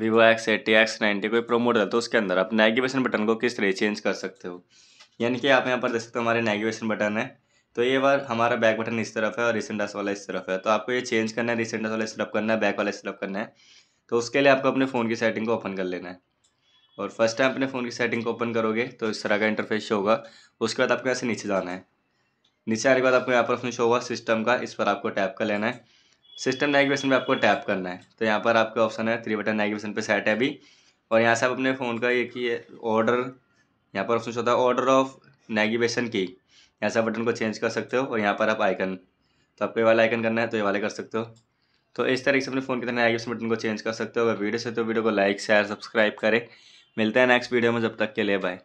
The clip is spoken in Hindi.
Vivo X eighty X ninety कोई प्रोमो डालते तो उसके अंदर आप नेगिवेशन बटन को किस तरह चेंज कर सकते हो यानी कि आप यहाँ पर देख सकते हो हमारे नेगिवेशन बटन है तो ये बार हमारा बैक बटन इस तरफ है और रिसेंट वाला इस तरफ है तो आपको ये चेंज करना है रिसेंट वाला इस तरफ करना है बैक वाला इस तरफ करना है तो उसके लिए आपको अपने फ़ोन की सेटिंग को ओपन कर लेना है और फर्स्ट टाइम अपने फ़ोन की सेटिंग को ओपन करोगे तो इस तरह का इंटरफेस शो होगा उसके बाद आपको यहाँ से नीचे जाना है नीचे आने के बाद आपको यहाँ पर अपने शो होगा सिस्टम का इस पर आपको टैप कर लेना है सिस्टम नेविगेशन में आपको टैप करना है तो यहाँ पर आपके ऑप्शन है थ्री बटन नेविगेशन पे सेट है अभी और यहाँ से आप अपने फ़ोन का ये की ऑर्डर यहाँ पर ऑप्शन होता है ऑर्डर ऑफ नेविगेशन की यहाँ से बटन को चेंज कर सकते हो और यहाँ पर आप आइकन तो आपको ये वाला आइकन करना है तो ये वाले कर सकते हो तो इस तरीके से अपने फ़ोन के तरह बटन को चेंज कर सकते हो अगर वीडियो से तो वीडियो को लाइक शेयर सब्सक्राइब करें मिलते हैं नेक्स्ट वीडियो में जब तक के लिए बाय